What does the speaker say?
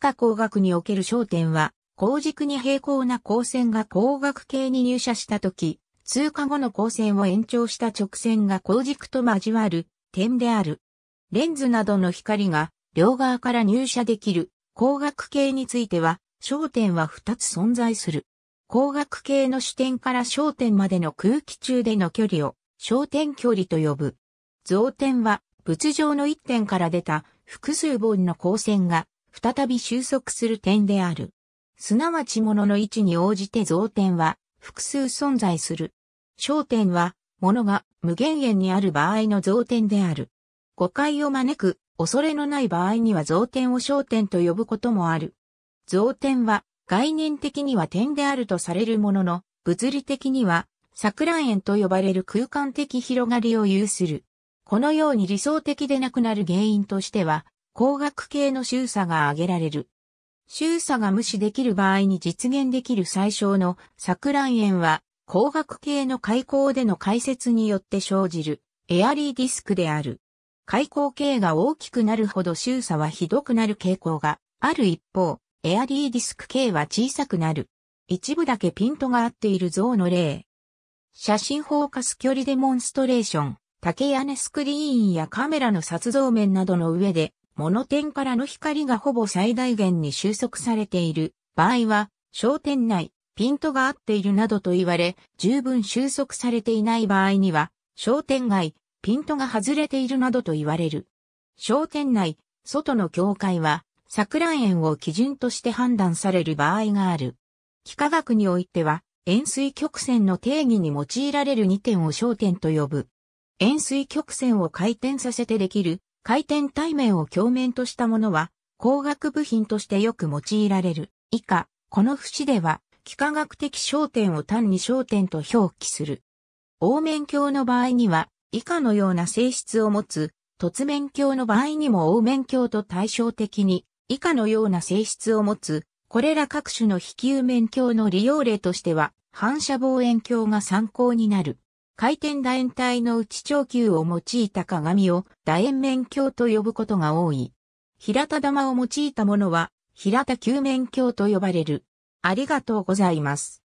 幾下、工学における焦点は、工軸に平行な光線が光学系に入射したとき、通過後の光線を延長した直線が光軸と交わる点である。レンズなどの光が両側から入射できる光学系については、焦点は2つ存在する。光学系の視点から焦点までの空気中での距離を焦点距離と呼ぶ。増点は物上の一点から出た複数本の光線が再び収束する点である。すなわち物の位置に応じて増点は複数存在する。焦点は物が無限遠にある場合の増点である。誤解を招く恐れのない場合には増点を焦点と呼ぶこともある。増点は概念的には点であるとされるものの、物理的には桜園と呼ばれる空間的広がりを有する。このように理想的でなくなる原因としては、光学系の修差が挙げられる。修差が無視できる場合に実現できる最小の錯乱円は、光学系の開口での解説によって生じるエアリーディスクである。開口系が大きくなるほど修差はひどくなる傾向がある一方、エアリーディスク系は小さくなる。一部だけピントが合っている像の例。写真フォーカス距離デモンストレーション、竹屋根スクリーンやカメラの撮像面などの上でモノ点からの光がほぼ最大限に収束されている場合は、焦点内、ピントが合っているなどと言われ、十分収束されていない場合には、焦点外、ピントが外れているなどと言われる。焦点内、外の境界は、桜園を基準として判断される場合がある。幾何学においては、円錐曲線の定義に用いられる2点を焦点と呼ぶ。円錐曲線を回転させてできる回転対面を鏡面としたものは、工学部品としてよく用いられる。以下、この節では、幾何学的焦点を単に焦点と表記する。凹面鏡の場合には、以下のような性質を持つ、凸面鏡の場合にも凹面鏡と対照的に、以下のような性質を持つ、これら各種の非球面鏡の利用例としては、反射望遠鏡が参考になる。回転楕円体の内長球を用いた鏡を楕円面鏡と呼ぶことが多い。平田玉を用いたものは、平田球面鏡と呼ばれる。ありがとうございます。